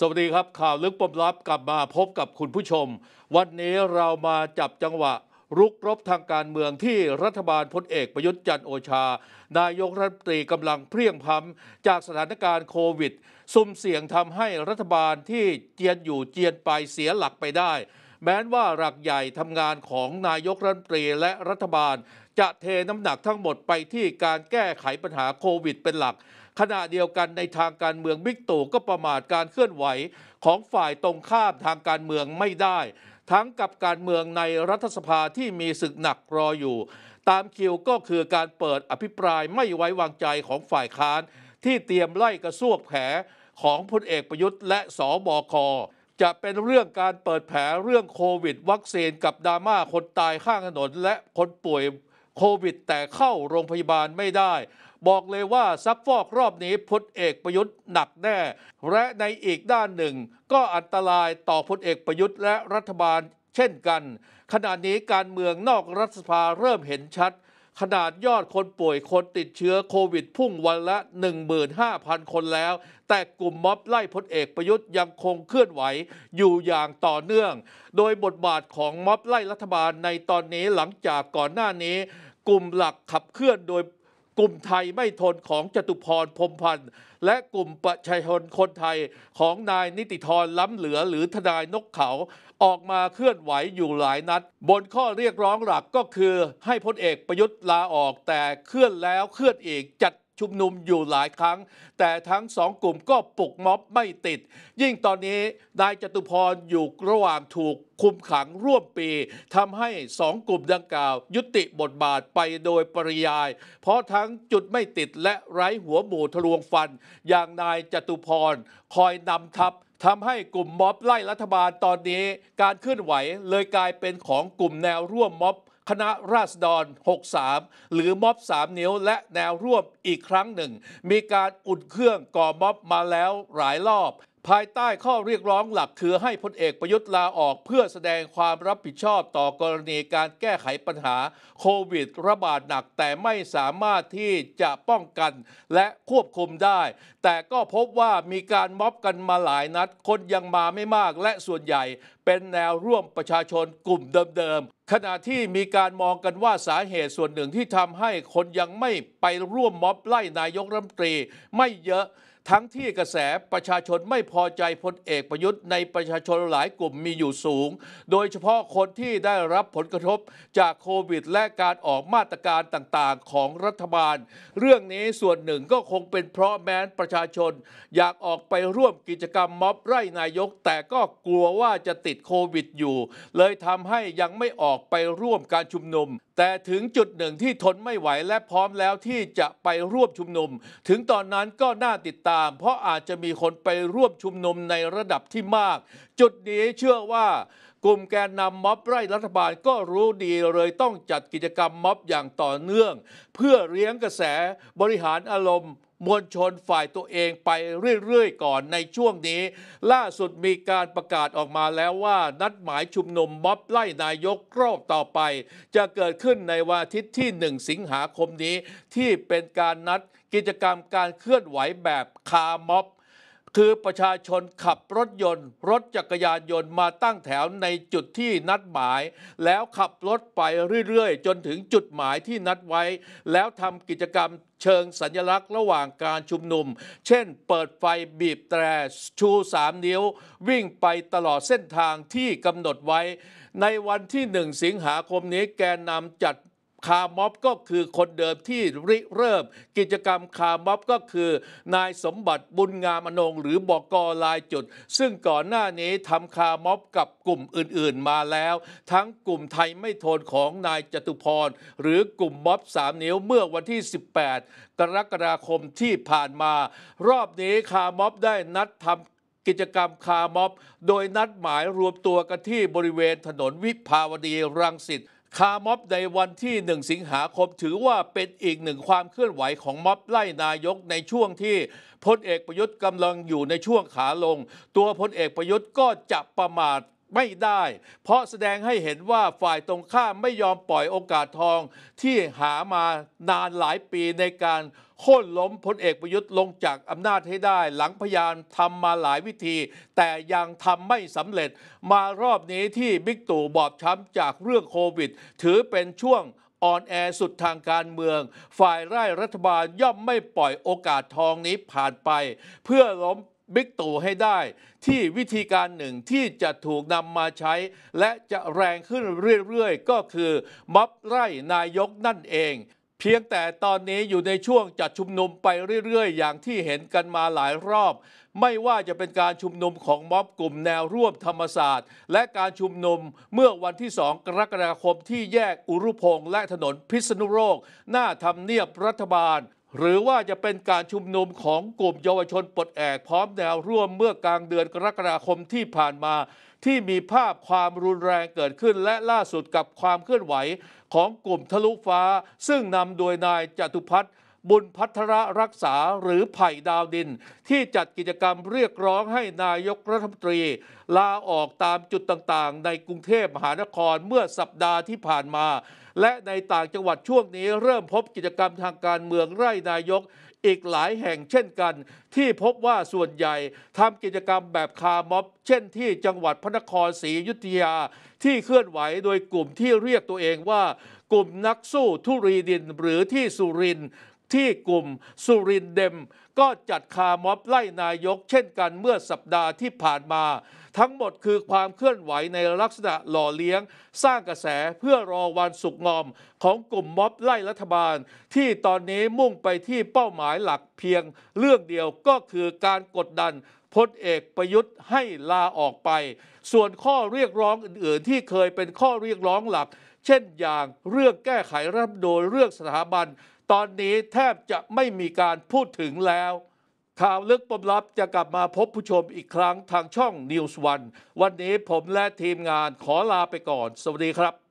สวัสดีครับข่าวลึกปมลับกลับมาพบกับคุณผู้ชม วันนี้เรามาจับจังหวะ รุกรบทางการเมืองที่รัฐบาลพลเอกประยุทธ์จันโอชา นายกรัฐมนตรีกำลังเพรียงพ้ำจากสถานการณ์โควิดซุ่มเสี่ยงทำให้รัฐบาลที่เจียนอยู่เจียนไปเสียหลักไปได้ แม้นว่าหลักใหญ่ทำงานของนายกรัฐมนตรีและรัฐบาลจะเทน้ำหนักทั้งหมดไปที่การแก้ไขปัญหาโควิดเป็นหลักขณะเดียวกันในทางการเมืองบิ๊กตู่ก็ประมาทการเคลื่อนไหวของฝ่ายตรงข้ามทางการเมืองไม่ได้ ทั้งกับการเมืองในรัฐสภาที่มีศึกหนักรออยู่ ตามคิวก็คือการเปิดอภิปรายไม่ไว้วางใจของฝ่ายค้านที่เตรียมไล่กระซวกแผลของพลเอกประยุทธ์และสอบอคจะเป็นเรื่องการเปิดแผลเรื่องโควิดวัคซีนกับดราม่าคนตายข้างถนน และคนป่วยโควิด แต่เข้าโรงพยาบาลไม่ได้บอกเลยว่าซักฟอกรอบนี้พลเอกประยุทธ์หนักแน่ และในอีกด้านหนึ่ง ก็อันตรายต่อพลเอกประยุทธ์และรัฐบาลเช่นกัน ขณะนี้การเมืองนอกรัฐสภาเริ่มเห็นชัด ขนาดยอดคนป่วยคนติดเชื้อโควิดพุ่งวันละ 15,000 คนแล้ว แต่กลุ่มม็อบไล่พลเอกประยุทธ์ยังคงเคลื่อนไหวอยู่อย่างต่อเนื่อง โดยบทบาทของม็อบไล่รัฐบาลในตอนนี้หลังจากก่อนหน้านี้ กลุ่มหลักขับเคลื่อนโดยกลุ่มไทยไม่ทนของจตุพรพรมพันธ์และกลุ่มประชาชนคนไทยของนายนิติธรล้ำเหลือหรือทนายนกเขา ออกมาเคลื่อนไหวอยู่หลายนัด บนข้อเรียกร้องหลักก็คือ ให้พลเอกประยุทธ์ลาออกแต่เคลื่อนแล้วเคลื่อนอีกจัดชุมนุมอยู่หลายครั้ง แต่ทั้งสองกลุ่มก็ปลุกม็อบไม่ติด ยิ่งตอนนี้นายจตุพรอยู่ระหว่างถูกคุมขังร่วมปีทำให้สองกลุ่มดังกล่าว ยุติบทบาทไปโดยปริยาย เพราะทั้งจุดไม่ติดและไร้หัวหมูทะลวงฟัน อย่างนายจตุพรคอยนำทัพทำให้กลุ่มม็อบไล่รัฐบาลตอนนี้ การเคลื่อนไหวเลยกลายเป็นของกลุ่มแนวร่วมม็อบคณะราษฎร 63 หรือม็อบ 3 นิ้วและแนวร่วมอีกครั้งหนึ่ง มีการอุดเครื่องก่อม็อบมาแล้วหลายรอบภายใต้ข้อเรียกร้องหลักคือให้พลเอกประยุทธ์ลาออกเพื่อแสดงความรับผิดชอบต่อกรณีการแก้ไขปัญหาโควิดระบาดหนักแต่ไม่สามารถที่จะป้องกันและควบคุมได้แต่ก็พบว่ามีการม็อบกันมาหลายนัดคนยังมาไม่มากและส่วนใหญ่เป็นแนวร่วมประชาชนกลุ่มเดิมๆขณะที่มีการมองกันว่าสาเหตุส่วนหนึ่งที่ทำให้คนยังไม่ไปร่วมม็อบไล่นายกรัฐมนตรีไม่เยอะทั้งที่กระแสประชาชนไม่พอใจพลเอกประยุทธ์ ในประชาชนหลายกลุ่มมีอยู่สูง โดยเฉพาะคนที่ได้รับผลกระทบจากโควิดและการออกมาตรการต่างๆของรัฐบาล เรื่องนี้ส่วนหนึ่งก็คงเป็นเพราะแม้นประชาชน อยากออกไปร่วมกิจกรรมม็อบไร่นายกแต่ก็กลัวว่าจะติดโควิดอยู่ เลยทำให้ยังไม่ออกไปร่วมการชุมนุมแต่ถึงจุดหนึ่งที่ทนไม่ไหวและพร้อมแล้วที่จะไปร่วมชุมนุม ถึงตอนนั้นก็น่าติดตาม เพราะอาจจะมีคนไปร่วมชุมนุมในระดับที่มาก จุดนี้เชื่อว่า กลุ่มแกนนำม็อบไร่รัฐบาลก็รู้ดีเลยต้องจัดกิจกรรมม็อบอย่างต่อเนื่อง เพื่อเลี้ยงกระแสบริหารอารมณ์มวลชนฝ่ายตัวเองไปเรื่อยๆ ก่อนในช่วงนี้ ล่าสุดมีการประกาศออกมาแล้วว่านัดหมายชุมนุมม็อบไล่นายกรอบต่อไป จะเกิดขึ้นในวันอาทิตย์ที่ 1 สิงหาคมนี้ ที่เป็นการนัดกิจกรรมการเคลื่อนไหวแบบคาม็อบคือประชาชนขับรถยนต์ รถจักรยานยนต์มาตั้งแถวในจุดที่นัดหมาย แล้วขับรถไปเรื่อยๆ จนถึงจุดหมายที่นัดไว้ แล้วทำกิจกรรมเชิงสัญลักษณ์ระหว่างการชุมนุม เช่นเปิดไฟบีบแตรชูสามนิ้ววิ่งไปตลอดเส้นทางที่กำหนดไว้ ในวันที่ 1 สิงหาคมนี้แกนนำจัดคาร์ม็อบก็คือคนเดิมที่ริเริ่ม กิจกรรมคาร์ม็อบก็คือ นายสมบัติบุญงามอนงหรือบอกอลายจุด ซึ่งก่อนหน้านี้ทำคาร์ม็อบกับกลุ่มอื่นๆมาแล้ว ทั้งกลุ่มไทยไม่ทนของนายจตุพร หรือกลุ่มม็อบสามนิ้วเมื่อวันที่ 18 กรกฎาคมที่ผ่านมา รอบนี้คาร์ม็อบได้นัดทำกิจกรรมคาร์ม็อบ โดยนัดหมายรวมตัวกันที่บริเวณถนนวิภาวดีรังสิตคาม็อบในวันที่ 1 สิงหาคมถือว่าเป็นอีกหนึ่งความเคลื่อนไหวของม็อบไล่นายกในช่วงที่พลเอกประยุทธ์กำลังอยู่ในช่วงขาลง ตัวพลเอกประยุทธ์ก็จะประมาทไม่ได้ เพราะแสดงให้เห็นว่าฝ่ายตรงข้ามไม่ยอมปล่อยโอกาสทอง ที่หามานานหลายปีในการโค่นล้มพลเอกประยุทธ์ลงจากอำนาจให้ได้หลังพยานทำมาหลายวิธี แต่ยังทำไม่สำเร็จมารอบนี้ที่บิ๊กตู่บอบช้ำจากเรื่องโควิด ถือเป็นช่วงอ่อนแอ สุดทางการเมือง ฝ่ายไร่รัฐบาลย่อมไม่ปล่อยโอกาสทองนี้ผ่านไป เพื่อล้มบิ๊กตู่ให้ได้ ที่วิธีการหนึ่งที่จะถูกนำมาใช้ และจะแรงขึ้นเรื่อยๆ ก็คือม็อบไร่นายกนั่นเอง เพียงแต่ตอนนี้อยู่ในช่วงจัดชุมนุมไปเรื่อยๆ อย่างที่เห็นกันมาหลายรอบ ไม่ว่าจะเป็นการชุมนุมของม็อบกลุ่มแนวร่วมธรรมศาสตร์ และการชุมนุมเมื่อวันที่ 2กรกฎาคมที่แยกอุรุพงษ์และถนนพิษณุโลกหน้าทำเนียบรัฐบาลหรือว่าจะเป็นการชุมนุมของกลุ่มเยาวชนปลดแอก พร้อมแนวร่วมเมื่อกลางเดือนกรกฎาคมที่ผ่านมา ที่มีภาพความรุนแรงเกิดขึ้นและล่าสุดกับความเคลื่อนไหวของกลุ่มทะลุฟ้า ซึ่งนำโดยนายจตุพัฒน์บุญพัทรรักษาหรือไผ่ดาวดิน ที่จัดกิจกรรมเรียกร้องให้นายกรัฐมนตรี ลาออกตามจุดต่างๆ ในกรุงเทพมหานครเมื่อสัปดาห์ที่ผ่านมา และในต่างจังหวัดช่วงนี้เริ่มพบกิจกรรมทางการเมืองไร่นายกอีกหลายแห่งเช่นกัน ที่พบว่าส่วนใหญ่ทำกิจกรรมแบบคารม็อบเช่นที่จังหวัดพระนครศรียุธยา ที่เคลื่อนไหวโดยกลุ่มที่เรียกตัวเองว่ากลุ่มนักสู้ทุรีดินหรือที่สุรินที่กลุ่มสุรินเดมก็จัดคาม็อบไล่นายก เช่นกันเมื่อสัปดาห์ที่ผ่านมา ทั้งหมดคือความเคลื่อนไหวในลักษณะหล่อเลี้ยง สร้างกระแสเพื่อรอวันสุกงอม ของกลุ่มม็อบไล่รัฐบาล ที่ตอนนี้มุ่งไปที่เป้าหมายหลักเพียง เรื่องเดียวก็คือการกดดันพลเอกประยุทธ์ให้ลาออกไป ส่วนข้อเรียกร้องอื่นๆ ที่เคยเป็นข้อเรียกร้องหลัก เช่นอย่างเรื่องแก้ไขรัฐโดยเรื่องสถาบันตอนนี้แทบจะไม่มีการพูดถึงแล้ว ข่าวลึกปมลับจะกลับมาพบผู้ชมอีกครั้งทางช่อง News One วันนี้ผมและทีมงานขอลาไปก่อน สวัสดีครับ